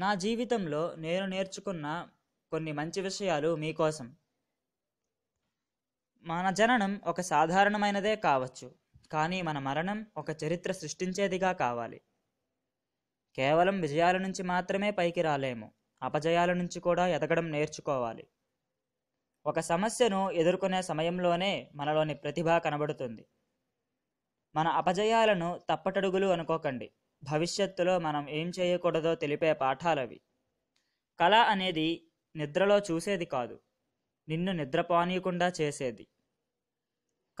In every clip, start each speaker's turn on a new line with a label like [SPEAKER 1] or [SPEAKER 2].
[SPEAKER 1] నా జీవితంలో నేను నేర్చుకున్న కొన్ని మంచి విషయాలు మీకోసం మన జననం ఒక సాధారణమైనదే కావచ్చు కానీ మన మరణం ఒక చరిత్ర సృష్టించేదిగా కావాలి కేవలం విజయాల నుంచి మాత్రమే పైకి రాలేము అపజయాల నుంచి కూడా ఎదగడం నేర్చుకోవాలి ఒక సమస్యను ఎదుర్కొనే సమయంలోనే మనలోని ప్రతిభ కనబడుతుంది మన అపజయాలను తప్పటడుగులు అనుకోకండి భవిష్యత్తులో మనం ఏం చేయకూడదో తెలిపే పాఠాలవి కళ అనేది నిద్రలో చూసేది కాదు నిన్ను నిద్రపోనీయకుండా చేసేది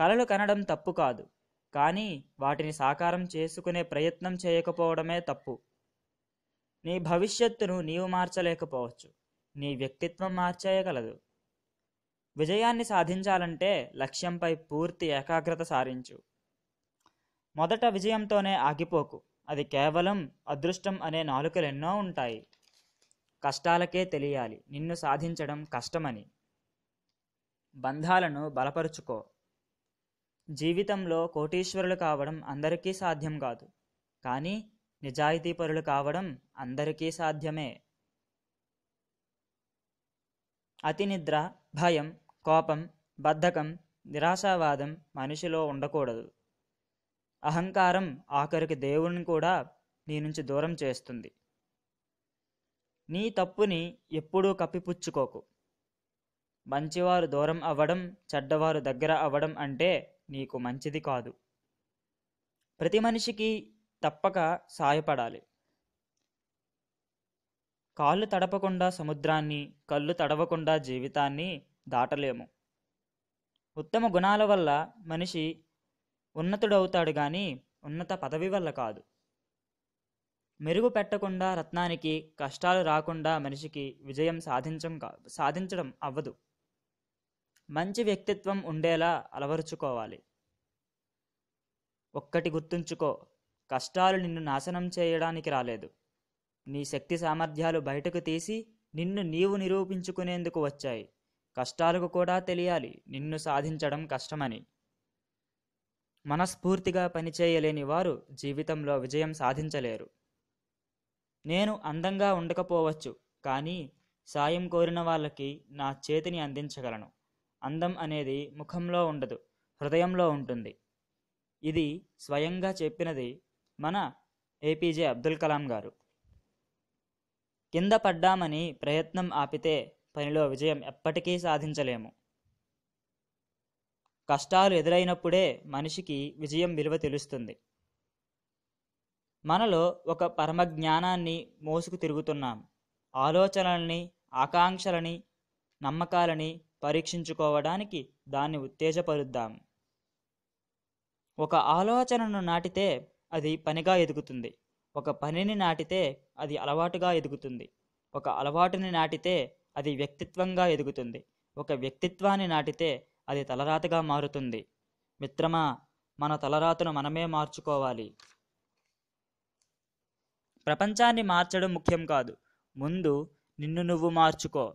[SPEAKER 1] కళలు కనడం తప్పు కాదు కానీ వాటిని సాకారం చేసుకునే ప్రయత్నం చేయకపోవడమే తప్పు నీ భవిష్యత్తును నీవు మార్చలేకపోవచ్చు నీ వ్యక్తిత్వం మార్చేయగలదు విజయాన్ని సాధించాలంటే లక్ష్యంపై పూర్తి ఏకాగ్రత సారించు మొదట విజయంతోనే ఆగిపోకు అది కేవలం అదృష్టం అనే నాలుకలెన్నో ఉంటాయి కష్టాలకే తెలియాలి నిన్ను సాధించడం కష్టమని బంధాలను బలపరుచుకో జీవితంలో కోటీశ్వరులు కావడం అందరికీ సాధ్యం కాదు కానీ నిజాయితీపరులు కావడం అందరికీ సాధ్యమే అతినిద్ర భయం కోపం బద్ధకం నిరాశావాదం మనిషిలో ఉండకూడదు అహంకారం ఆఖరికి దేవుణ్ణి కూడా నీ నుంచి దూరం చేస్తుంది నీ తప్పుని ఎప్పుడూ కప్పిపుచ్చుకోకు మంచివారు దూరం అవ్వడం చెడ్డవారు దగ్గర అవ్వడం అంటే నీకు మంచిది కాదు ప్రతి మనిషికి తప్పక సాయపడాలి కాళ్ళు తడపకుండా సముద్రాన్ని కళ్ళు తడవకుండా జీవితాన్ని దాటలేము ఉత్తమ గుణాల వల్ల మనిషి ఉన్నతుడవుతాడు గాని ఉన్నత పదవి వల్ల కాదు మెరుగు పెట్టకుండా రత్నానికి కష్టాలు రాకుండా మనిషికి విజయం సాధించం సాధించడం అవ్వదు మంచి వ్యక్తిత్వం ఉండేలా అలవరుచుకోవాలి ఒక్కటి గుర్తుంచుకో కష్టాలు నిన్ను నాశనం చేయడానికి రాలేదు నీ శక్తి సామర్థ్యాలు బయటకు తీసి నిన్ను నీవు నిరూపించుకునేందుకు వచ్చాయి కష్టాలకు కూడా తెలియాలి నిన్ను సాధించడం కష్టమని మనస్ఫూర్తిగా పనిచేయలేని వారు జీవితంలో విజయం సాధించలేరు నేను అందంగా ఉండకపోవచ్చు కానీ సాయం కోరిన వాళ్ళకి నా చేతిని అందించగలను అందం అనేది ముఖంలో ఉండదు హృదయంలో ఉంటుంది ఇది స్వయంగా చెప్పినది మన ఏపీజే అబ్దుల్ కలాం గారు కింద పడ్డామని ప్రయత్నం ఆపితే పనిలో విజయం ఎప్పటికీ సాధించలేము కష్టాలు ఎదురైనప్పుడే మనిషికి విజయం విలువ తెలుస్తుంది మనలో ఒక పరమ జ్ఞానాన్ని మోసుకు తిరుగుతున్నాం ఆలోచనల్ని ఆకాంక్షలని నమ్మకాలని పరీక్షించుకోవడానికి దాన్ని ఉత్తేజపరుద్దాం ఒక ఆలోచనను నాటితే అది పనిగా ఎదుగుతుంది ఒక పనిని నాటితే అది అలవాటుగా ఎదుగుతుంది ఒక అలవాటుని నాటితే అది వ్యక్తిత్వంగా ఎదుగుతుంది ఒక వ్యక్తిత్వాన్ని నాటితే అది తలరాతగా మారుతుంది మిత్రమా మన తలరాతను మనమే మార్చుకోవాలి ప్రపంచాన్ని మార్చడం ముఖ్యం కాదు ముందు నిన్ను నువ్వు మార్చుకో